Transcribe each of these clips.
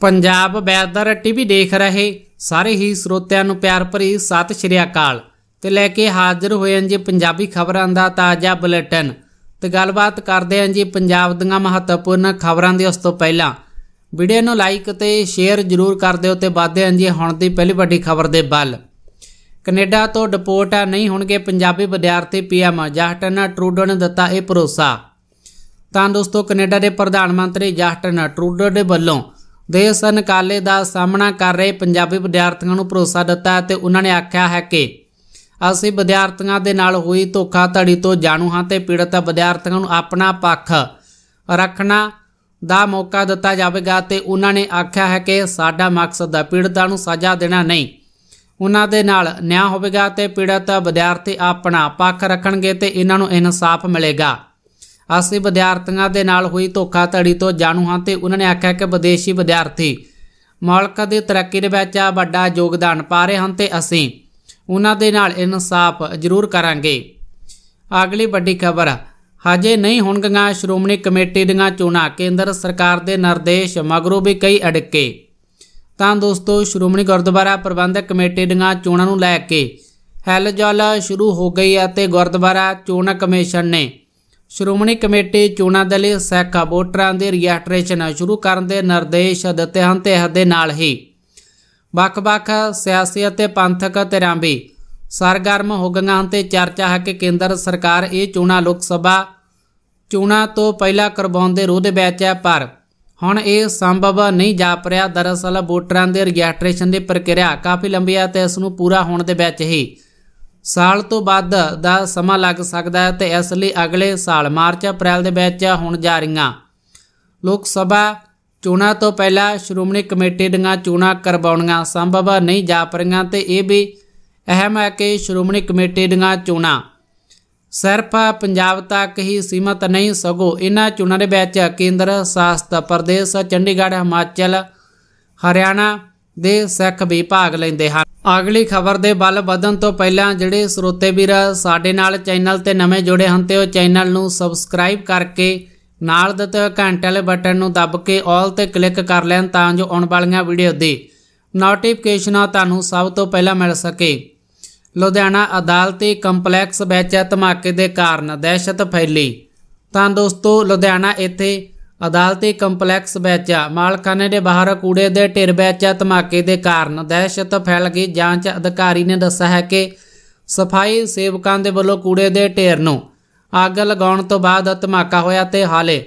Punjab weather TV ਦੇਖ ਰਹੇ ਸਾਰੇ ਹੀ ਸਰੋਤਿਆਂ ਨੂੰ ਪਿਆਰ ਭਰੀ ਸਤਿ ਸ਼੍ਰੀ ਅਕਾਲ ਤੇ ਲੈ ਕੇ ਹਾਜ਼ਰ ਹੋਏ ਹਾਂ ਜੀ ਪੰਜਾਬੀ ਖਬਰਾਂ ਦਾ ਤਾਜ਼ਾ ਬੁਲੇਟਿਨ ਤੇ ਗੱਲਬਾਤ ਕਰਦੇ ਹਾਂ ਜੀ ਪੰਜਾਬ ਦੀਆਂ ਮਹੱਤਵਪੂਰਨ ਖਬਰਾਂ ਦੀ ਉਸ ਤੋਂ ਪਹਿਲਾਂ ਵੀਡੀਓ ਨੂੰ ਲਾਈਕ ਤੇ ਸ਼ੇਅਰ ਜ਼ਰੂਰ ਕਰ ਦਿਓ ਤੇ ਵਾਧੇ ਹਾਂ ਜੀ ਹੁਣ ਦੀ ਪਹਿਲੀ ਵੱਡੀ ਖਬਰ ਦੇ ਵੱਲ ਕੈਨੇਡਾ ਤੋਂ ਡਿਪੋਰਟ ਨਹੀਂ ਹੋਣਗੇ ਪੰਜਾਬੀ ਵਿਦਿਆਰਥੀ ਪੀਐਮ ਜਸਟਨ ਟਰੂਡੋ ਨੇ ਦਿੱਤਾ ਇਹ ਭਰੋਸਾ ਤਾਂ ਦੋਸਤੋ ਕੈਨੇਡਾ ਦੇ ਪ੍ਰਧਾਨ ਮੰਤਰੀ ਜਸਟਨ ਟਰੂਡੋ ਦੇ ਵੱਲੋਂ ਦੇ ਸੰਕਾਲੇ ਦਾ ਸਾਹਮਣਾ ਕਰ ਰਹੇ ਪੰਜਾਬੀ ਵਿਦਿਆਰਥੀਆਂ ਨੂੰ ਭਰੋਸਾ ਦਿੱਤਾ ਤੇ ਉਹਨਾਂ ਨੇ ਆਖਿਆ ਹੈ ਕਿ ਅਸੀਂ ਵਿਦਿਆਰਥੀਆਂ ਦੇ ਨਾਲ ਹੋਈ ਧੋਖਾਧੜੀ ਤੋਂ ਜਾਣੂ ਹਾਂ ਤੇ ਪੀੜਤ ਵਿਦਿਆਰਥੀਆਂ ਨੂੰ ਆਪਣਾ ਪੱਖ ਰੱਖਣਾ ਦਾ ਮੌਕਾ ਦਿੱਤਾ ਜਾਵੇਗਾ ਤੇ ਉਹਨਾਂ ਨੇ ਆਖਿਆ ਹੈ ਕਿ ਸਾਡਾ ਮਕਸਦ ਹੈ ਪੀੜਤਾਂ ਨੂੰ ਸਜ਼ਾ ਦੇਣਾ ਨਹੀਂ ਉਹਨਾਂ ਦੇ ਨਾਲ ਨਿਆਂ ਹੋਵੇਗਾ ਤੇ ਪੀੜਤ ਵਿਦਿਆਰਥੀ ਆਪਣਾ ਪੱਖ ਰੱਖਣਗੇ ਤੇ ਇਹਨਾਂ ਨੂੰ ਇਨਸਾਫ ਮਿਲੇਗਾ ਅਸੀਂ ਵਿਦਿਆਰਥੀਆਂ ਦੇ ਨਾਲ ਹੋਈ ਧੋਖਾਧੜੀ ਤੋਂ ਜਾਣੂ ਹਾਂ ਤੇ ਉਹਨਾਂ ਨੇ ਆਖਿਆ ਕਿ ਵਿਦੇਸ਼ੀ ਵਿਦਿਆਰਥੀ ਮਾਲਕ ਦੀ ਤਰੱਕੀ ਦੇ ਵਿੱਚ ਆ ਵੱਡਾ ਯੋਗਦਾਨ ਪਾ ਰਹੇ ਹਨ ਤੇ ਅਸੀਂ ਉਹਨਾਂ ਦੇ ਨਾਲ ਇਨਸਾਫ ਜ਼ਰੂਰ ਕਰਾਂਗੇ ਅਗਲੀ ਵੱਡੀ ਖਬਰ ਹਜੇ ਨਹੀਂ ਹੋਣਗੀਆਂ ਸ਼੍ਰੋਮਣੀ ਕਮੇਟੀ ਦੀਆਂ ਚੋਣਾਂ ਕੇਂਦਰ ਸਰਕਾਰ ਦੇ ਨਿਰਦੇਸ਼ ਮਗਰੋਂ ਵੀ ਕਈ ਅੜਕੇ ਤਾਂ ਦੋਸਤੋ ਸ਼੍ਰੋਮਣੀ ਗੁਰਦੁਆਰਾ ਪ੍ਰਬੰਧਕ ਕਮੇਟੀ ਦੀਆਂ ਚੋਣਾਂ ਨੂੰ ਲੈ ਕੇ ਹਲਚਲ ਸ਼ੁਰੂ ਹੋ ਗਈ ਹੈ ਤੇ ਗੁਰਦੁਆਰਾ ਚੋਣ ਕਮਿਸ਼ਨ ਨੇ ਸ਼੍ਰੋਮਣੀ ਕਮੇਟੀ ਚੋਣਾਂ ਦੇ ਲਈ ਸੈਕਾ ਵੋਟਰਾਂ ਦੇ ਰਜਿਸਟ੍ਰੇਸ਼ਨ ਸ਼ੁਰੂ ਕਰਨ ਦੇ ਨਿਰਦੇਸ਼ ਦਿੱਤੇ ਹਨ ਤੇ ਇਸ ਦੇ ਨਾਲ ਹੀ ਵੱਖ-ਵੱਖ ਸਿਆਸੀ ਅਤੇ ਪੰਥਕ ਧਿਰਾਂ ਵੀ ਸਰਗਰਮ ਹੋ ਗਈਆਂ ਹਨ ਤੇ ਚਰਚਾ ਹੈ ਕਿ ਕੇਂਦਰ ਸਰਕਾਰ ਇਹ ਚੋਣਾਂ ਲੋਕ ਸਭਾ ਚੋਣਾਂ ਤੋਂ ਪਹਿਲਾਂ ਕਰਵਾਉਣ ਦੇ ਰੋਧ ਵਿੱਚ ਹੈ ਪਰ ਹੁਣ ਇਹ ਸੰਭਵ ਨਹੀਂ ਜਾਪ ਰਿਹਾ ਦਰਅਸਲ ਵੋਟਰਾਂ ਦੇ ਰਜਿਸਟ੍ਰੇਸ਼ਨ ਦੀ ਪ੍ਰਕਿਰਿਆ ਕਾਫੀ ਲੰਬੀ ਹੈ ਤੇ ਇਸ ਨੂੰ ਪੂਰਾ ਹੋਣ ਦੇ ਵਿੱਚ ਹੀ ਸਾਲ ਤੋਂ ਵੱਧ ਦਾ ਸਮਾਂ ਲੱਗ ਸਕਦਾ ਹੈ ਤੇ ਇਸ ਲਈ ਅਗਲੇ ਸਾਲ ਮਾਰਚ ਅਪ੍ਰੈਲ ਦੇ ਵਿੱਚ ਹੋਣ ਜਾ ਰਹੀਆਂ ਲੋਕ ਸਭਾ ਚੋਣਾਂ ਤੋਂ ਪਹਿਲਾਂ ਸ਼੍ਰੋਮਣੀ ਕਮੇਟੀ ਦੀਆਂ ਚੋਣਾਂ ਕਰਵਾਉਣੀਆਂ ਸੰਭਵ ਨਹੀਂ ਜਾ ਪਰੀਆਂ ਤੇ ਇਹ ਵੀ ਅਹਿਮ ਹੈ ਕਿ ਸ਼੍ਰੋਮਣੀ ਕਮੇਟੀ ਦੀਆਂ ਚੋਣਾਂ ਸਿਰਫ ਪੰਜਾਬ ਤੱਕ ਹੀ ਸੀਮਤ ਨਹੀਂ ਸਗੋ ਇਹਨਾਂ ਚੋਣਾਂ ਦੇ ਵਿੱਚ ਕੇਂਦਰ ਸ਼ਾਸਤ ਪ੍ਰਦੇਸ਼ ਚੰਡੀਗੜ੍ਹ ਹਿਮਾਚਲ ਹਰਿਆਣਾ ਦੇ ਸਿੱਖ ਵੀ ਭਾਗ ਲੈਂਦੇ ਹਨ ਅਗਲੀ ਖਬਰ ਦੇ ਵੱਲ ਵਧਣ ਤੋਂ ਪਹਿਲਾਂ ਜਿਹੜੇ ਸਰੋਤੇ ਵੀਰ ਸਾਡੇ ਨਾਲ ਚੈਨਲ ਤੇ ਨਵੇਂ ਜੁੜੇ ਹਨ ਤੇ ਉਹ ਚੈਨਲ ਨੂੰ ਸਬਸਕ੍ਰਾਈਬ ਕਰਕੇ ਨਾਲ ਦਿੱਤੇ ਹੋਏ ਘੰਟੇ ਵਾਲੇ ਬਟਨ ਨੂੰ ਦੱਬ ਕੇ 올 ਤੇ ਕਲਿੱਕ ਕਰ ਲੈਣ ਤਾਂ ਜੋ ਆਉਣ ਵਾਲੀਆਂ ਵੀਡੀਓ ਦੀ ਨੋਟੀਫਿਕੇਸ਼ਨਾਂ ਤੁਹਾਨੂੰ ਸਭ ਤੋਂ ਪਹਿਲਾਂ ਮਿਲ ਸਕੇ ਲੁਧਿਆਣਾ ਅਦਾਲਤੀ ਕੰਪਲੈਕਸ ਵਿੱਚ ਧਮਾਕੇ ਦੇ ਕਾਰਨ ਦਹਿਸ਼ਤ ਫੈਲੀ ਤਾਂ ਦੋਸਤੋ ਲੁਧਿਆਣਾ ਇੱਥੇ ਅਦਾਲਤੀ ਕੰਪਲੈਕਸ ਵਿੱਚ ਮਾਲਖਾਨੇ ਦੇ ਬਾਹਰ ਕੂੜੇ ਦੇ ਢੇਰ ਵਿੱਚ ਧਮਾਕੇ ਦੇ ਕਾਰਨ ਦਹਿਸ਼ਤ ਫੈਲ ਗਈ ਜਾਂਚ ਅਧਿਕਾਰੀ ਨੇ ਦੱਸਿਆ ਹੈ ਕਿ ਸਫਾਈ ਸੇਵਕਾਂ ਦੇ ਵੱਲੋਂ ਕੂੜੇ ਦੇ ਢੇਰ ਨੂੰ ਅੱਗ ਲਗਾਉਣ ਤੋਂ ਬਾਅਦ ਧਮਾਕਾ ਹੋਇਆ ਤੇ ਹਾਲੇ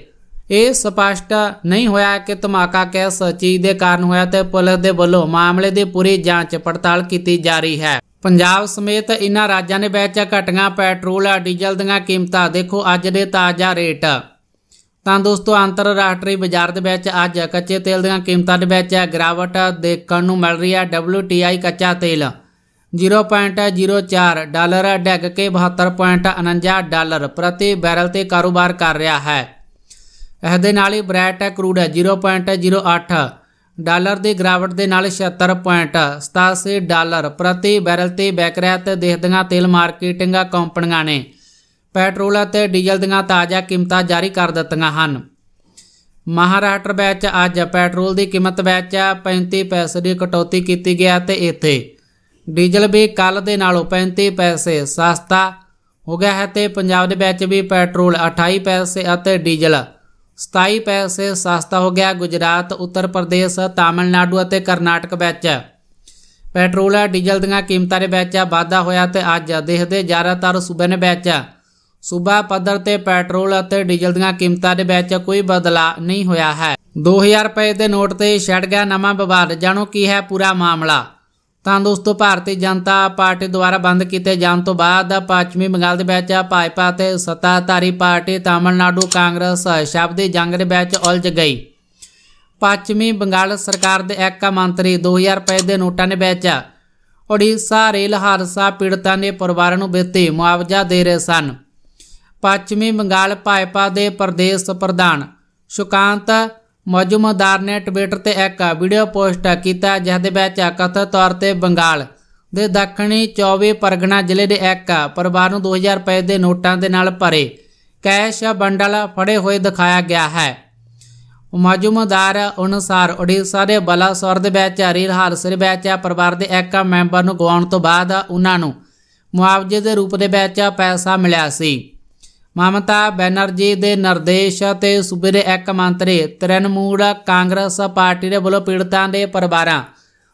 ਇਹ ਸਪਸ਼ਟ ਨਹੀਂ ਹੋਇਆ ਕਿ ਧਮਾਕਾ ਕਿਸ ਚੀਜ਼ ਦੇ ਕਾਰਨ ਹੋਇਆ ਤੇ ਪੁਲਿਸ ਦੇ ਵੱਲੋਂ ਮਾਮਲੇ ਦੀ ਪੂਰੀ ਜਾਂਚ ਪੜਤਾਲ ਕੀਤੀ ਜਾ ਰਹੀ ਹੈ ਪੰਜਾਬ ਸਮੇਤ ਇਨ੍ਹਾਂ ਰਾਜਾਂ ਦੇ ਵਿੱਚ ਘਟੀਆਂ ਪੈਟਰੋਲ ਡੀਜ਼ਲ ਦੀਆਂ ਕੀਮਤਾਂ ਦੇਖੋ ਅੱਜ ਦੇ ਤਾਜ਼ਾ ਰੇਟ ਤਾਂ ਦੋਸਤੋ ਅੰਤਰਰਾਸ਼ਟਰੀ ਬਾਜ਼ਾਰ ਦੇ ਵਿੱਚ ਅੱਜ ਕੱਚੇ ਤੇਲ ਦੀਆਂ ਕੀਮਤਾਂ ਦੇ ਵਿੱਚ ਗਿਰਾਵਟ ਦੇਖਣ ਨੂੰ ਮਿਲ ਰਹੀ ਹੈ WTI ਕੱਚਾ ਤੇਲ 0.04 ਡਾਲਰ ਡਿੱਗ ਕੇ 72.49 ਡਾਲਰ ਪ੍ਰਤੀ ਬੈਰਲ ਤੇ ਕਾਰੋਬਾਰ ਕਰ ਰਿਹਾ ਹੈ ਇਸ ਦੇ ਨਾਲ ਹੀ ਬ੍ਰੈਟ ਕਰੂਡ 0.08 ਡਾਲਰ ਦੀ ਗਿਰਾਵਟ ਦੇ ਨਾਲ 76.87 ਡਾਲਰ ਪ੍ਰਤੀ ਬੈਰਲ ਤੇ ਵਿਕ ਰਿਹਾ ਤੇ ਤੇਲ ਮਾਰਕੀਟਿੰਗ ਕੰਪਨੀਆਂ ਨੇ ਪੈਟਰੋਲ ਅਤੇ ਡੀਜ਼ਲ ਦੀਆਂ ਤਾਜ਼ਾ ਕੀਮਤਾਂ ਜਾਰੀ ਕਰ ਦਿੱਤੀਆਂ ਹਨ ਮਹਾਰਾਸ਼ਟਰ ਵਿੱਚ ਅੱਜ ਪੈਟਰੋਲ ਦੀ ਕੀਮਤ ਵਿੱਚ 35 ਪੈਸੇ ਦੀ ਕਟੌਤੀ ਕੀਤੀ ਗਿਆ ਤੇ ਇੱਥੇ ਡੀਜ਼ਲ ਵੀ ਕੱਲ ਦੇ ਨਾਲੋਂ 35 ਪੈਸੇ ਸਸਤਾ ਹੋ ਗਿਆ ਹੈ ਤੇ ਪੰਜਾਬ ਦੇ ਵਿੱਚ ਵੀ ਪੈਟਰੋਲ 28 ਪੈਸੇ ਅਤੇ ਡੀਜ਼ਲ 27 ਪੈਸੇ ਸਸਤਾ ਹੋ ਗਿਆ ਗੁਜਰਾਤ ਉੱਤਰ ਪ੍ਰਦੇਸ਼ ਤਾਮਿਲਨਾਡੂ ਅਤੇ ਕਰਨਾਟਕ ਵਿੱਚ ਪੈਟਰੋਲ ਡੀਜ਼ਲ ਦੀਆਂ ਕੀਮਤਾਂ ਦੇ ਵਿੱਚ ਵਾਧਾ ਹੋਇਆ ਤੇ ਅੱਜ ਦੇਖਦੇ ਜ਼ਿਆਦਾਤਰ ਸੂਬੇ ਨੇ ਵਿੱਚ ਸੂਬਾ ਪੱਧਰ ਤੇ ਪੈਟਰੋਲ ਅਤੇ ਡੀਜ਼ਲ ਦੀਆਂ ਕੀਮਤਾਂ ਦੇ ਵਿੱਚ ਕੋਈ ਬਦਲਾਅ ਨਹੀਂ ਹੋਇਆ ਹੈ 2000 ਰੁਪਏ ਦੇ ਨੋਟ ਤੇ ਛੜ ਗਿਆ ਨਵਾਂ ਵਿਵਾਦ ਜਾਣੋ ਕੀ ਹੈ ਪੂਰਾ ਮਾਮਲਾ ਤਾਂ ਦੋਸਤੋ ਭਾਰਤੀ ਜਨਤਾ ਪਾਰਟੀ ਦੁਆਰਾ ਬੰਦ ਕੀਤੇ ਜਾਣ ਤੋਂ ਬਾਅਦ ਪੱਛਮੀ ਬੰਗਾਲ ਦੇ ਵਿੱਚ ਭਾਜਪਾ ਤੇ ਸੱਤਾਧਾਰੀ ਪਾਰਟੀ ਤਾਮਿਲਨਾਡੂ ਕਾਂਗਰਸ ਸ਼ਬਦੀ ਜੰਗ ਦੇ ਵਿੱਚ ਉਲਝ ਗਈ ਪੱਛਮੀ ਬੰਗਾਲ ਸਰਕਾਰ ਦੇ ਇੱਕ ਮੰਤਰੀ 2000 ਰੁਪਏ ਦੇ ਨੋਟਾਂ ਦੇ ਵਿੱਚ ਓਡੀਸ਼ਾ ਰੇਲ ਹਾਦਸਾ ਪੀੜਤਾਂ ਦੇ ਪਰਿਵਾਰਾਂ ਨੂੰ ਬੇਤੇ ਮੁਆਵਜ਼ਾ ਦੇ ਰਹੇ ਸਨ ਪੱਛਮੀ ਬੰਗਾਲ ਭਾਜਪਾ ਦੇ ਪ੍ਰਦੇਸ਼ ਪ੍ਰਧਾਨ ਸ਼ੁਕਾਂਤ ਮੌਜੂਮਦਾਰ ਨੇ ਟਵਿੱਟਰ ਤੇ ਇੱਕ ਵੀਡੀਓ ਪੋਸਟ ਕੀਤਾ ਜਿਸ ਦੇ ਵਿੱਚ ਕਥਿਤ ਤੌਰ ਤੇ ਬੰਗਾਲ ਦੇ ਦੱਖਣੀ 24 ਪਰਗਨਾ ਜ਼ਿਲ੍ਹੇ ਦੇ ਇੱਕ ਪਰਿਵਾਰ ਨੂੰ 2000 ਰੁਪਏ ਦੇ ਨੋਟਾਂ ਦੇ ਨਾਲ ਭਰੇ ਕੈਸ਼ ਬੰਡਲ ਫੜੇ ਹੋਏ ਦਿਖਾਇਆ ਗਿਆ ਹੈ ਮੌਜੂਮਦਾਰ ਅਨੁਸਾਰ ਓਡੀਸ਼ਾ ਦੇ ਬਲਾਸੌਰ ਦੇ ਵਿੱਚ ਰੀਰਹਾਲ ਸਿਰ ਵਿੱਚ ਪਰਿਵਾਰ ਦੇ ਇੱਕ ਮੈਂਬਰ ਨੂੰ ਗਵਾਉਣ ਤੋਂ ਬਾਅਦ ਉਹਨਾਂ ਨੂੰ ਮੁਆਵਜ਼ੇ ਦੇ ਰੂਪ ਦੇ ਵਿੱਚ ਪੈਸਾ ਮਿਲਿਆ ਸੀ ਮਮਤਾ ਬੈਨਰਜੀ ਦੇ ਨਿਰਦੇਸ਼ ਤੇ ਸੂਬੇ ਦੇ ਇੱਕ ਮੰਤਰੀ ਤ੍ਰਿਣਮੂਲ ਕਾਂਗਰਸ ਪਾਰਟੀ ਦੇ ਵੱਲੋਂ ਪੀੜਤਾਂ ਦੇ ਪਰਿਵਾਰਾਂ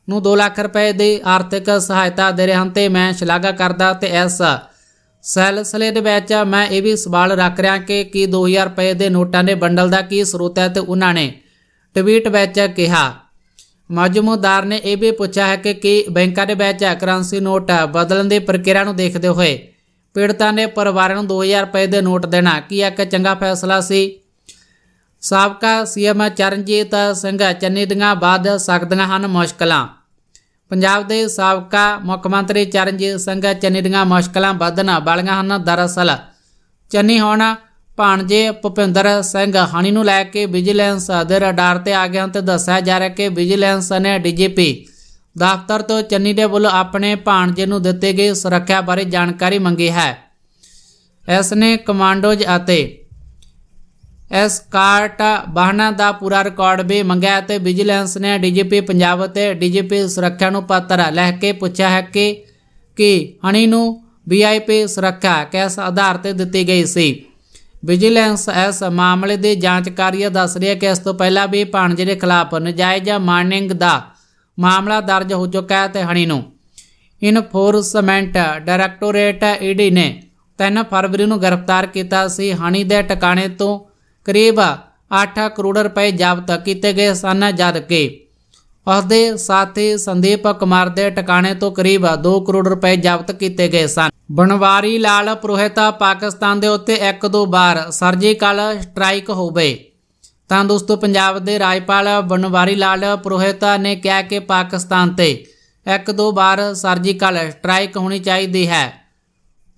ਨੂੰ 2 ਲੱਖ ਰੁਪਏ ਦੀ ਆਰਥਿਕ ਸਹਾਇਤਾ ਦੇ ਰਹੇ ਹਨ ਤੇ ਮੈਂ ਸ਼ਲਾਘਾ ਕਰਦਾ ਤੇ ਇਸ ਸਿਲਸਿਲੇ ਦੇ ਵਿੱਚ ਮੈਂ ਇਹ ਵੀ ਸਵਾਲ ਰੱਖ ਰਿਹਾ ਕਿ ਕੀ 2000 ਰੁਪਏ ਦੇ ਨੋਟਾਂ ਦੇ ਬੰਡਲ ਦਾ ਕੀ ਸਰੋਤ ਹੈ ਤੇ ਉਹਨਾਂ ਨੇ ਟਵੀਟ ਵਿੱਚ ਕਿਹਾ ਮਜਮੂਦਾਰ ਨੇ ਇਹ ਵੀ ਪੁੱਛਿਆ ਹੈ ਕਿ ਕੀ ਬੈਂਕਾਂ ਦੇ ਵਿੱਚ ਕਰੰਸੀ ਨੋਟ ਬਦਲਣ ਦੀ ਪ੍ਰਕਿਰਿਆ ਨੂੰ ਦੇਖਦੇ ਹੋਏ ਪੀੜਤਾਂ ਨੇ ਪਰਿਵਾਰ ਨੂੰ 2000 ਰੁਪਏ ਦੇ ਨੋਟ ਦੇਣਾ ਕੀ ਇੱਕ ਚੰਗਾ ਫੈਸਲਾ ਸੀ ਸਾਬਕਾ ਸੀਐਮ ਚਰਨਜੀਤ ਸਿੰਘ ਚੰਨੀ ਦੀਆਂ ਬਾਅਦ ਸਕਦੀਆਂ ਹਨ ਮੁਸ਼ਕਲਾਂ ਪੰਜਾਬ ਦੇ ਸਾਬਕਾ ਮੁੱਖ ਮੰਤਰੀ ਚਰਨਜੀਤ ਸਿੰਘ ਚੰਨੀ ਦੀਆਂ ਮੁਸ਼ਕਲਾਂ ਵਧਣ ਵਾਲੀਆਂ ਹਨ ਦਰਅਸਲ ਚੰਨੀ ਹੁਣ ਭਾਣਜੇ ਭੁਪਿੰਦਰ ਸਿੰਘ ਹਣੀ ਨੂੰ ਲੈ ਕੇ ਵਿਜੀਲੈਂਸ ਦੇ ਰਡਾਰ ਤੇ ਆ ਗਏ ਹਨ ਤੇ ਦੱਸਿਆ ਜਾ ਰਿਹਾ ਕਿ ਵਿਜੀਲੈਂਸ ਨੇ ਡੀਜੀਪੀ ਦਫ਼ਤਰ ਤੋਂ ਚੰਨੀ ਦੇ ਵੱਲੋਂ ਆਪਣੇ ਭਾਣਜੇ ਨੂੰ ਦਿੱਤੇ ਗਏ ਸੁਰੱਖਿਆ ਬਾਰੇ ਜਾਣਕਾਰੀ ਮੰਗੀ ਹੈ ਇਸ ਨੇ ਕਮਾਂਡੋਜ਼ ਅਤੇ ਕਾਰਟ ਵਾਹਨਾਂ ਦਾ ਪੂਰਾ ਰਿਕਾਰਡ ਵੀ ਮੰਗਿਆ ਤੇ ਵਿਜੀਲੈਂਸ ਨੇ ਡੀਜੀਪੀ ਪੰਜਾਬ ਅਤੇ ਡੀਜੀਪੀ ਸੁਰੱਖਿਆ ਨੂੰ ਪੱਤਰ ਲਿਖ ਕੇ ਪੁੱਛਿਆ ਹੈ ਕਿ ਕਿ ਹਣੀ ਨੂੰ ਵੀਆਈਪੀ ਸੁਰੱਖਿਆ ਕਿਸ ਆਧਾਰ ਤੇ ਦਿੱਤੀ ਗਈ ਸੀ ਵਿਜੀਲੈਂਸ ਇਸ ਮਾਮਲੇ ਦੀ ਜਾਂਚ ਕਰ ਰਹੀ ਦੱਸ ਰਿਹਾ ਕਿ ਇਸ ਤੋਂ ਪਹਿਲਾਂ ਵੀ ਭਾਣਜੇ ਦੇ ਖਿਲਾਫ ਨਜਾਇਜ਼ ਮਾਈਨਿੰਗ ਦਾ ਮਾਮਲਾ ਦਰਜ ਹੋ ਚੁੱਕਾ ਹੈ ਤੇ ਹਣੀ ਨੂੰ ਇਨਫੋਰਸਮੈਂਟ ਡਾਇਰੈਕਟੋਰੇਟ ਈਡੀ ਨੇ 3 ਫਰਵਰੀ ਨੂੰ ਗ੍ਰਿਫਤਾਰ ਕੀਤਾ ਸੀ ਹਣੀ ਦੇ ਟਿਕਾਣੇ ਤੋਂ ਕਰੀਬ 8 ਕਰੋੜ ਰੁਪਏ ਜ਼ਬਤ ਕੀਤੇ ਗਏ ਸਨ ਜਦ ਕਿ ਉਸ ਦੇ ਸਾਥੀ ਸੰਦੀਪ ਕੁਮਾਰ ਦੇ ਟਿਕਾਣੇ ਤੋਂ ਕਰੀਬ 2 ਕਰੋੜ ਰੁਪਏ ਜ਼ਬਤ ਕੀਤੇ ਗਏ ਸਨ ਬਨਵਾਰੀ ਲਾਲ ਪ੍ਰੋਹਿਤਾ ਪਾਕਿਸਤਾਨ ਦੇ ਉੱਤੇ ਇੱਕ ਦੋ ਵਾਰ ਸਰਜੀਕਲ ਸਟ੍ਰਾਈਕ ਹੋਵੇ ਤਾਂ ਦੋਸਤੋ ਪੰਜਾਬ ਦੇ ਰਾਜਪਾਲ ਬਨਵਾਰੀ ਲਾਲ ਪ੍ਰੋਹਿਤ ਨੇ ਕਿਹਾ ਕਿ ਪਾਕਿਸਤਾਨ ਤੇ ਇੱਕ ਦੋ ਵਾਰ ਸਰਜੀਕਲ ਸਟ੍ਰਾਈਕ ਹੋਣੀ ਚਾਹੀਦੀ ਹੈ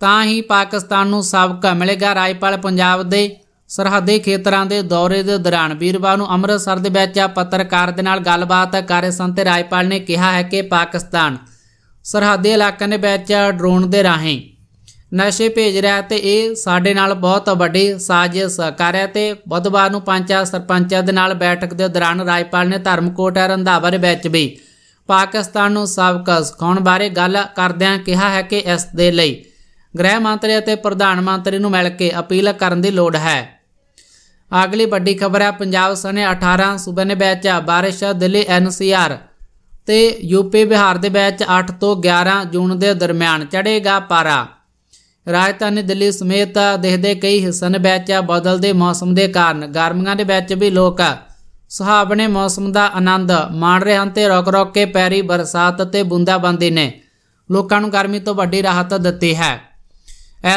ਤਾਂ ਹੀ ਪਾਕਿਸਤਾਨ ਨੂੰ ਸਬਕ ਮਿਲੇਗਾ ਰਾਜਪਾਲ ਪੰਜਾਬ ਦੇ ਸਰਹੱਦੀ ਖੇਤਰਾਂ ਦੇ ਦੌਰੇ ਦੇ ਦੌਰਾਨ ਵੀਰਵਾਰ ਨੂੰ ਅੰਮ੍ਰਿਤਸਰ ਦੇ ਵਿੱਚ ਪੱਤਰਕਾਰ ਦੇ ਨਾਲ ਗੱਲਬਾਤ ਕਰ ਸੰਤ ਰਾਜਪਾਲ ਨੇ ਕਿਹਾ ਹੈ ਕਿ ਪਾਕਿਸਤਾਨ ਸਰਹੱਦੀ ਇਲਾਕਿਆਂ ਦੇ ਵਿੱਚ ਡਰੋਨ ਦੇ ਰਾਹੀਂ ਨਸ਼ੇ ਭੇਜ ਰਿਹਾ ਤੇ ਇਹ ਸਾਡੇ ਨਾਲ ਬਹੁਤ ਵੱਡੀ ਸਾਜ਼ਿਸ਼ ਕਰ ਰਿਹਾ ਤੇ ਬੁੱਧਵਾਰ ਨੂੰ ਪੰਚਾਂ ਸਰਪੰਚਾਂ ਦੇ ਨਾਲ ਬੈਠਕ ਦੇ ਦੌਰਾਨ ਰਾਜਪਾਲ ਨੇ ਧਰਮਕੋਟ ਰੰਧਾਵਾ ਦੇ ਵਿੱਚ ਵੀ ਪਾਕਿਸਤਾਨ ਨੂੰ ਸਾਬਕ ਸਿਖਾਉਣ ਬਾਰੇ ਗੱਲ ਕਰਦਿਆਂ ਕਿਹਾ ਹੈ ਕਿ ਇਸ ਦੇ ਲਈ ਗ੍ਰਹਿ ਮੰਤਰੀ ਅਤੇ ਪ੍ਰਧਾਨ ਮੰਤਰੀ ਨੂੰ ਮਿਲ ਕੇ ਅਪੀਲ ਕਰਨ ਦੀ ਲੋੜ ਹੈ ਅਗਲੀ ਵੱਡੀ ਖਬਰ ਹੈ ਪੰਜਾਬ ਸਨੇ 18 ਸੂਬੇ ਨੇ ਵਿੱਚ ਬਾਰਿਸ਼ ਦਿੱਲੀ ਐਨਸੀਆਰ ਤੇ ਯੂਪੀ ਬਿਹਾਰ ਦੇ ਵਿੱਚ 8 ਤੋਂ 11 ਜੂਨ ਦੇ ਦਰਮਿਆਨ ਚੜੇਗਾ ਪਾਰਾ ਰਾਜਧਾਨੀ ਦਿੱਲੀ ਸਮੇਤ ਦੇਸ਼ ਦੇ ਕਈ ਹਿੱਸਿਆਂ ਵਿੱਚ ਬਦਲਦੇ ਮੌਸਮ ਦੇ ਕਾਰਨ ਗਰਮੀਆਂ ਦੇ ਵਿੱਚ ਵੀ ਲੋਕ ਸੁਹਾਵਣੇ ਮੌਸਮ ਦਾ ਆਨੰਦ ਮਾਣ ਰਹੇ ਹਨ ਤੇ ਰੁਕ-ਰੁਕ ਕੇ ਪੈਰੀ ਬਰਸਾਤ ਤੇ ਬੰਦੀ ਨੇ ਲੋਕਾਂ ਨੂੰ ਗਰਮੀ ਤੋਂ ਵੱਡੀ ਰਾਹਤ ਦਿੱਤੀ ਹੈ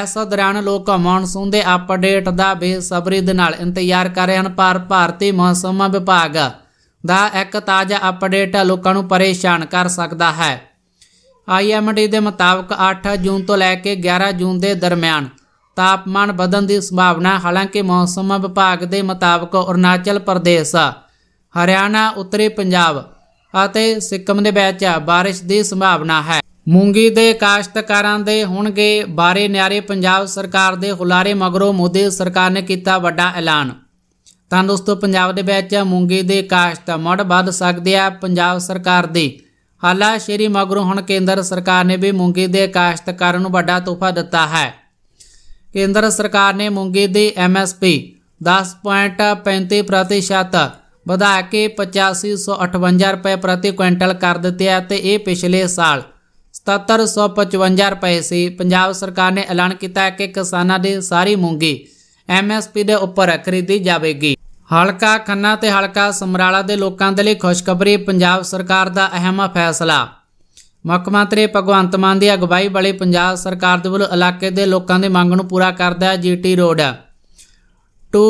ਐਸ ਦੌਰਾਨ ਲੋਕ ਮੌਨਸੂਨ ਦੇ ਅਪਡੇਟ ਦਾ ਬੇਸਬਰੀ ਦੇ ਨਾਲ ਇੰਤਜ਼ਾਰ ਕਰ ਰਹੇ ਹਨ ਪਰ ਭਾਰਤੀ ਮੌਸਮ ਵਿਭਾਗ ਦਾ ਇੱਕ ਤਾਜ਼ਾ ਅਪਡੇਟ ਲੋਕਾਂ ਨੂੰ ਪਰੇਸ਼ਾਨ ਕਰ ਸਕਦਾ ਹੈ ਆਈਐਮਡੀ ਦੇ ਮੁਤਾਬਕ 8 ਜੂਨ ਤੋਂ ਲੈ ਕੇ 11 ਜੂਨ ਦੇ ਦਰਮਿਆਨ ਤਾਪਮਾਨ ਵਧਣ ਦੀ ਸੰਭਾਵਨਾ ਹਾਲਾਂਕਿ ਮੌਸਮ ਵਿਭਾਗ ਦੇ ਮੁਤਾਬਕ ਅਰਨਾਚਲ ਪ੍ਰਦੇਸ਼ ਹਰਿਆਣਾ ਉੱਤਰੀ ਪੰਜਾਬ ਅਤੇ ਸਿੱਕਮ ਦੇ ਵਿੱਚ ਬਾਰਿਸ਼ ਦੀ ਸੰਭਾਵਨਾ ਹੈ ਮੂੰਗੀ ਦੇ ਕਾਸ਼ਤਕਾਰਾਂ ਦੇ ਹੁਣਗੇ ਬਾਰੇ ਨਿਆਰੇ ਪੰਜਾਬ ਸਰਕਾਰ ਦੇ ਹੁਲਾਰੇ ਮਗਰੋਂ ਮੋਦੀ ਸਰਕਾਰ ਨੇ ਕੀਤਾ ਵੱਡਾ ਐਲਾਨ ਤਾਂ ਦੋਸਤੋ ਪੰਜਾਬ ਦੇ ਵਿੱਚ ਮੂੰਗੀ ਦੇ ਕਾਸ਼ਤ ਮੜ ਵੱਧ ਸਕਦੇ ਆ ਪੰਜਾਬ ਸਰਕਾਰ ਦੇ ਹਾਲਾ ਸ਼੍ਰੀ ਮਗਰੋਂ ਹੁਣ ਕੇਂਦਰ ਸਰਕਾਰ ਨੇ ਵੀ ਮੂੰਗੀ ਦੇ ਕਾਸ਼ਤਕਾਰਾਂ ਨੂੰ ਵੱਡਾ ਤੋਹਫਾ ਦਿੱਤਾ ਹੈ ਕੇਂਦਰ ਸਰਕਾਰ ਨੇ ਮੂੰਗੀ ਦੀ ਐਮਐਸਪੀ 10.35% ਵਧਾ ਕੇ 8558 ਰੁਪਏ ਪ੍ਰਤੀ ਕੁਇੰਟਲ ਕਰ ਦਿੱਤੀ ਹੈ ਤੇ ਇਹ ਪਿਛਲੇ ਸਾਲ 7755 ਰੁਪਏ ਸੀ ਪੰਜਾਬ ਸਰਕਾਰ ਨੇ ਐਲਾਨ ਕੀਤਾ ਹੈ ਕਿ ਕਿਸਾਨਾਂ ਦੀ ਸਾਰੀ ਮੂੰਗੀ ਐਮਐਸਪੀ ਦੇ ਉੱਪਰ ਖਰੀਦੀ ਜਾਵੇਗੀ ਹਲਕਾ ਖੰਨਾ ਤੇ ਹਲਕਾ ਸਮਰਾਲਾ ਦੇ ਲੋਕਾਂ ਦੇ ਲਈ ਖੁਸ਼ਖਬਰੀ ਪੰਜਾਬ ਸਰਕਾਰ ਦਾ ਅਹਿਮ ਫੈਸਲਾ ਮੁੱਖ ਮੰਤਰੀ ਭਗਵੰਤ ਮਾਨ ਦੀ ਅਗਵਾਈ ਵਾਲੀ ਪੰਜਾਬ ਸਰਕਾਰ ਦੇ ਵੱਲੋਂ ਇਲਾਕੇ ਦੇ ਲੋਕਾਂ ਦੀ ਮੰਗ ਨੂੰ ਪੂਰਾ ਕਰਦਾ ਹੈ GT road to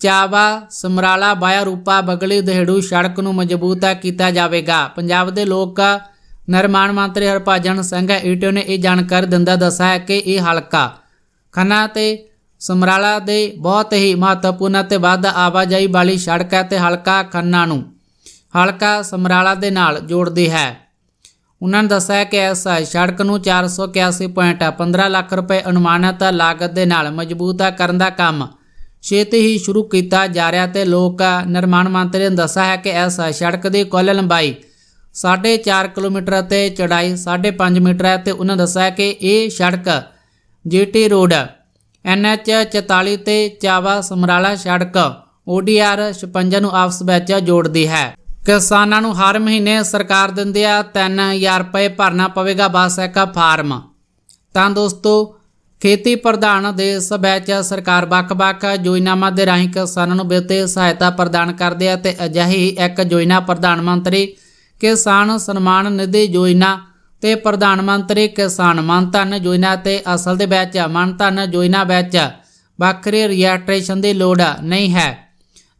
Chawa Samrala via Rupa Bagli Dahru ਸੜਕ ਨੂੰ ਮਜ਼ਬੂਤਾ ਕੀਤਾ ਜਾਵੇਗਾ ਪੰਜਾਬ ਦੇ ਲੋਕ ਨਿਰਮਾਣ ਮੰਤਰੀ ਹਰਪਾਜਨ ਸਿੰਘ ਈਟੋ ਨੇ ਇਹ ਜਾਣਕਾਰੀ ਦਿੰਦਾ ਦੱਸਿਆ ਕਿ ਇਹ ਹਲਕਾ ਖੰਨਾ ਤੇ ਸਮਰਾਲਾ ਦੇ ਬਹੁਤ ਹੀ ਮਹੱਤਵਪੂਰਨ ਅਤੇ ਵੱਧ ਆਵਾਜਾਈ ਵਾਲੀ ਸੜਕ ਹੈ ਤੇ ਹਲਕਾ ਖੰਨਾ ਨੂੰ ਹਲਕਾ ਸਮਰਾਲਾ ਦੇ ਨਾਲ ਜੋੜਦੀ ਹੈ ਉਹਨਾਂ ਨੇ ਦੱਸਿਆ ਕਿ ਇਸ ਸੜਕ ਨੂੰ 481.15 ਲੱਖ ਰੁਪਏ ਅਨੁਮਾਨਿਤ ਲਾਗਤ ਦੇ ਨਾਲ ਮਜ਼ਬੂਤਾ ਕਰਨ ਦਾ ਕੰਮ ਛੇਤੀ ਹੀ ਸ਼ੁਰੂ ਕੀਤਾ ਜਾ ਰਿਹਾ ਤੇ ਲੋਕ ਨਿਰਮਾਣ ਮੰਤਰੀ ਨੇ ਦੱਸਿਆ ਹੈ ਕਿ ਇਸ ਸੜਕ ਦੀ ਕੁੱਲ ਲੰਬਾਈ 4.5 ਕਿਲੋਮੀਟਰ ਅਤੇ ਚੜਾਈ 5.5 ਮੀਟਰ ਹੈ ਤੇ ਉਹਨਾਂ ਦੱਸਿਆ ਕਿ ਇਹ ਸੜਕ ਜੀਟੀ ਰੋਡ ਐਨਐਚ 44 ਤੇ ਚਾਵਾ ਸਮਰਾਲਾ ਸੜਕ ਓਡੀਆਰ 56 ਨੂੰ ਆਪਸ ਵਿੱਚ ਜੋੜਦੀ ਹੈ ਕਿਸਾਨਾਂ ਨੂੰ ਹਰ ਮਹੀਨੇ ਸਰਕਾਰ ਦਿੰਦੀ ਆ 3000 ਰੁਪਏ ਭਰਨਾ ਪਵੇਗਾ ਇੱਕ ਫਾਰਮ ਤਾਂ ਦੋਸਤੋ ਖੇਤੀ ਪ੍ਰਧਾਨ ਦੇਸ਼ ਵਿੱਚ ਸਰਕਾਰ ਬੱਕ-ਬੱਕ ਯੋਜਨਾਵਾਂ ਦੇ ਰਾਹੀਂ ਕਿਸਾਨਾਂ ਨੂੰ ਵਿਤੀ ਸਹਾਇਤਾ ਪ੍ਰਦਾਨ ਕਰਦੇ ਆ ਤੇ ਅਜਿਹੀ ਇੱਕ ਯੋਜਨਾ ਪ੍ਰਧਾਨ ਮੰਤਰੀ ਕਿਸਾਨ ਸਨਮਾਨ ਨਿਧੀ ਯੋਜਨਾ ਤੇ ਪ੍ਰਧਾਨ ਮੰਤਰੀ ਕਿਸਾਨ ਮਨਤਨ ਯੋਜਨਾ ਤੇ ਅਸਲ ਦੇ ਵਿੱਚ ਮਨਤਨ ਯੋਜਨਾ ਵਿੱਚ ਵੱਖਰੇ ਰਜਿਸਟ੍ਰੇਸ਼ਨ ਦੀ ਲੋੜ ਨਹੀਂ ਹੈ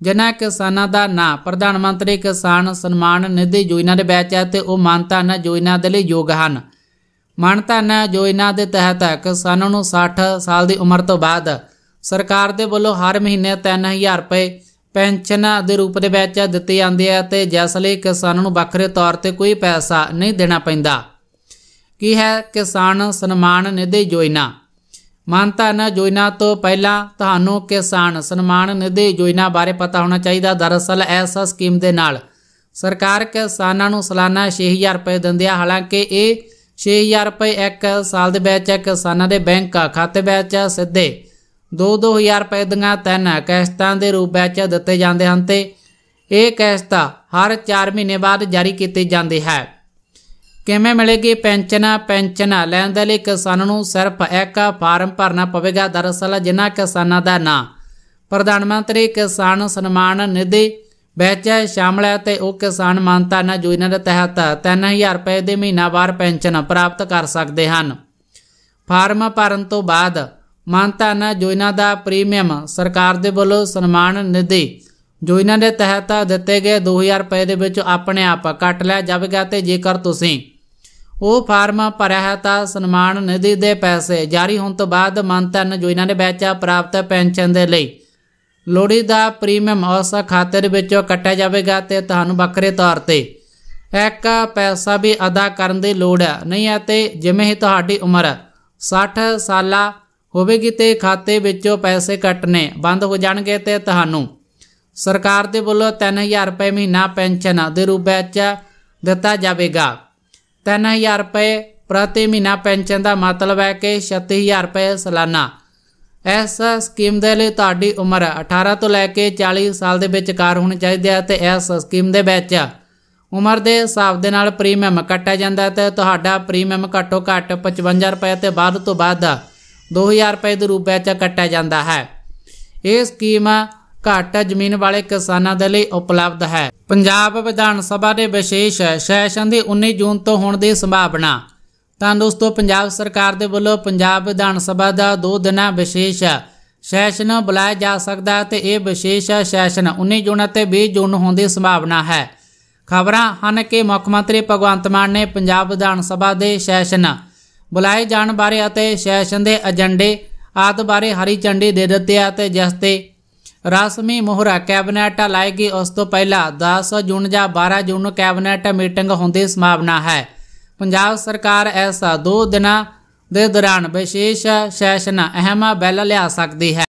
ਜਿਨ੍ਹਾਂ ਕਿਸਾਨਾਂ ਦਾ ਨਾਂ ਪ੍ਰਧਾਨ ਮੰਤਰੀ ਕਿਸਾਨ ਸਨਮਾਨ ਨਿਧੀ ਯੋਜਨਾ ਦੇ ਵਿੱਚ ਹੈ ਤੇ ਉਹ ਮਨਤਨ ਯੋਜਨਾ ਦੇ ਲਈ ਯੋਗ ਹਨ ਮਨਤਨ ਯੋਜਨਾ ਦੇ ਤਹਿਤ ਕਿਸਾਨਾਂ ਨੂੰ 60 ਸਾਲ ਦੀ ਉਮਰ ਤੋਂ ਬਾਅਦ ਸਰਕਾਰ ਦੇ ਵੱਲੋਂ ਹਰ ਮਹੀਨੇ 3000 ਰੁਪਏ ਪੈਨਸ਼ਨ ਦੇ ਰੂਪ ਦੇ ਵਿੱਚ ਦਿੱਤੇ ਜਾਂਦੇ ਆ ਤੇ ਜਿਸ ਲਈ ਕਿਸਾਨ ਨੂੰ ਵੱਖਰੇ ਤੌਰ ਤੇ ਕੋਈ ਪੈਸਾ ਨਹੀਂ ਦੇਣਾ ਪੈਂਦਾ ਕੀ ਹੈ ਕਿਸਾਨ ਸਨਮਾਨ ਨਿਧੀ ਯੋਜਨਾ ਨਾ ਯੋਜਨਾ ਤੋਂ ਪਹਿਲਾਂ ਤੁਹਾਨੂੰ ਕਿਸਾਨ ਸਨਮਾਨ ਨਿਧੀ ਯੋਜਨਾ ਬਾਰੇ ਪਤਾ ਹੋਣਾ ਚਾਹੀਦਾ ਦਰਅਸਲ ਐਸਾ ਸਕੀਮ ਦੇ ਨਾਲ ਸਰਕਾਰ ਕਿਸਾਨਾਂ ਨੂੰ ਸਾਲਾਨਾ 6000 ਰੁਪਏ ਦਿੰਦੀ ਹੈ ਹਾਲਾਂਕਿ ਇਹ 6000 ਰੁਪਏ ਇੱਕ ਸਾਲ ਦੇ ਵਿੱਚ ਕਿਸਾਨਾਂ ਦੇ ਬੈਂਕ ਖਾਤੇ ਵਿੱਚ ਸਿੱਧੇ 2-2000 ਰੁਪਏ ਦੀਆਂ ਤਿੰਨ ਕਿਸ਼ਤਾਂ ਦੇ ਰੂਪ ਵਿੱਚ ਦਿੱਤੇ ਜਾਂਦੇ ਹਨ ਤੇ ਇਹ ਕਿਸ਼ਤ ਹਰ 4 ਮਹੀਨੇ ਬਾਅਦ ਜਾਰੀ ਕੀਤੀ ਜਾਂਦੀ ਹੈ ਕਿਵੇਂ ਮਿਲੇਗੀ ਪੈਨਸ਼ਨਾ ਪੈਨਸ਼ਨਾ ਲੈਣ ਦੇ ਲਈ ਕਿਸਾਨ ਨੂੰ ਸਿਰਫ ਇੱਕ ਫਾਰਮ ਭਰਨਾ ਪਵੇਗਾ ਦਰਅਸਲ ਜਿਨ੍ਹਾਂ ਕਿਸਾਨਾਂ ਦਾ ਨਾਂ ਪ੍ਰਧਾਨ ਮੰਤਰੀ ਕਿਸਾਨ ਸਨਮਾਨ ਨਿਧੀ ਵਿੱਚ ਸ਼ਾਮਲ ਹੈ ਤੇ ਉਹ ਕਿਸਾਨ ਨਾਲ ਯੋਜਨਾ ਦੇ ਤਹਿਤ 3000 ਰੁਪਏ ਦੇ ਮਹੀਨਾਵਾਰ ਪੈਨਸ਼ਨ ਪ੍ਰਾਪਤ ਕਰ ਸਕਦੇ ਹਨ ਫਾਰਮ ਭਰਨ ਤੋਂ ਬਾਅਦ ਨਾਲ ਯੋਜਨਾ ਦਾ ਪ੍ਰੀਮੀਅਮ ਸਰਕਾਰ ਦੇ ਵੱਲੋਂ ਸਨਮਾਨ ਨਿਧੀ ਯੋਜਨਾ ਦੇ ਤਹਿਤ ਦਿੱਤੇ ਗਏ 2000 ਰੁਪਏ ਦੇ ਵਿੱਚ ਆਪਣੇ ਆਪ ਕੱਟ ਲਿਆ ਜਾਵੇਗਾ ਤੇ ਜੇਕਰ ਤੁਸੀਂ ਉਹ ਫਾਰਮ ਭਰਿਆ ਹੈ ਤਾਂ ਸਨਮਾਨ ਨਿਧੀ ਦੇ ਪੈਸੇ ਜਾਰੀ ਹੋਣ ਤੋਂ ਬਾਅਦ ਮੰਤਨ ਜੋ ਇਹਨਾਂ ਨੇ ਬੈਚਾ ਪ੍ਰਾਪਤ ਪੈਨਸ਼ਨ ਦੇ ਲਈ ਲੋੜੀ ਦਾ ਪ੍ਰੀਮੀਅਮ ਉਸ ਖਾਤੇ ਦੇ ਵਿੱਚੋਂ ਕੱਟਿਆ ਜਾਵੇਗਾ ਤੇ ਤੁਹਾਨੂੰ ਵੱਖਰੇ ਤੌਰ ਤੇ ਇੱਕ ਪੈਸਾ ਵੀ ਅਦਾ ਕਰਨ ਦੀ ਲੋੜ ਨਹੀਂ ਹੈ ਤੇ ਜਿਵੇਂ ਹੀ ਤੁਹਾਡੀ ਉਮਰ 60 ਸਾਲਾ ਹੋਵੇਗੀ ਤੇ ਖਾਤੇ ਵਿੱਚੋਂ ਪੈਸੇ ਕੱਟਨੇ ਬੰਦ ਹੋ ਜਾਣਗੇ ਤੇ ਤੁਹਾਨੂੰ ਸਰਕਾਰ ਦੇ ਵੱਲੋਂ 3000 ਰੁਪਏ ਮਹੀਨਾ ਪੈਨਸ਼ਨ ਦੇ ਰੂਪ ਵਿੱਚ ਦਿੱਤਾ ਜਾਵੇਗਾ 3000 ਰੁਪਏ ਪ੍ਰਤੀ ਮਹੀਨਾ ਪੈਨਸ਼ਨ ਦਾ ਮਤਲਬ ਹੈ ਕਿ 36000 ਰੁਪਏ ਸਾਲਾਨਾ ਇਸ ਸਕੀਮ ਦੇ ਲਈ ਤੁਹਾਡੀ ਉਮਰ 18 ਤੋਂ ਲੈ ਕੇ 40 ਸਾਲ ਦੇ ਵਿਚਕਾਰ ਹੋਣੀ ਚਾਹੀਦੀ ਹੈ ਤੇ ਇਸ ਸਕੀਮ ਦੇ ਵਿੱਚ ਉਮਰ ਦੇ ਹਿਸਾਬ ਦੇ ਨਾਲ ਪ੍ਰੀਮੀਅਮ ਕੱਟਿਆ ਜਾਂਦਾ ਹੈ ਤੇ ਤੁਹਾਡਾ ਪ੍ਰੀਮੀਅਮ ਘੱਟੋ ਘੱਟ 55 ਰੁਪਏ ਤੇ ਵੱਧ ਤੋਂ ਵੱਧ 2000 ਰੁਪਏ ਦੇ ਰੂਪ ਵਿੱਚ ਕੱਟਿਆ ਜਾਂਦਾ ਹੈ ਇਹ ਸਕੀਮ ਘੱਟ ਜ਼ਮੀਨ ਵਾਲੇ ਕਿਸਾਨਾਂ ਦੇ ਲਈ ਉਪਲਬਧ ਹੈ ਪੰਜਾਬ ਵਿਧਾਨ ਸਭਾ ਦੇ ਵਿਸ਼ੇਸ਼ ਸੈਸ਼ਨ ਦੀ 19 ਜੂਨ ਤੋਂ ਹੋਣ ਦੀ ਸੰਭਾਵਨਾ ਤਾਂ ਦੋਸਤੋ ਪੰਜਾਬ ਸਰਕਾਰ ਦੇ ਵੱਲੋਂ ਪੰਜਾਬ ਵਿਧਾਨ ਸਭਾ ਦਾ 2 ਦਿਨਾਂ ਵਿਸ਼ੇਸ਼ ਸੈਸ਼ਨ ਬੁਲਾਇਆ ਜਾ ਸਕਦਾ ਹੈ ਤੇ ਇਹ ਵਿਸ਼ੇਸ਼ ਸੈਸ਼ਨ 19 ਜੂਨ ਅਤੇ 20 ਜੂਨ ਹੋਣ ਦੀ ਸੰਭਾਵਨਾ ਹੈ ਖਬਰਾਂ ਹਨ ਕਿ ਮੁੱਖ ਮੰਤਰੀ ਭਗਵੰਤ ਮਾਨ ਨੇ ਪੰਜਾਬ ਵਿਧਾਨ ਸਭਾ ਦੇ ਸੈਸ਼ਨ ਬੁਲਾਏ ਜਾਣ ਬਾਰੇ ਅਤੇ ਸੈਸ਼ਨ ਦੇ ਏਜੰਡੇ ਆਦਿ ਬਾਰੇ ਹਰੀ ਝੰਡੀ ਦੇ ਦਿੱਤੇ ਅਤੇ ਜਿਸ ਤੇ ਰਸਮੀ ਮੋਹਰਾ ਕੈਬਨਿਟ ਲਾਏਗੀ ਉਸ ਤੋਂ ਪਹਿਲਾਂ 10 ਜੂਨ ਜਾਂ 12 ਜੂਨ ਕੈਬਨਿਟ ਮੀਟਿੰਗ ਹੋਣ ਦੀ ਸੰਭਾਵਨਾ ਹੈ ਪੰਜਾਬ ਸਰਕਾਰ ਐਸਾ ਦੋ ਦਿਨਾਂ ਦੇ ਦੌਰਾਨ ਵਿਸ਼ੇਸ਼ ਸੈਸ਼ਨ ਅਹਿਮ ਬਿੱਲ ਲਿਆ ਸਕਦੀ ਹੈ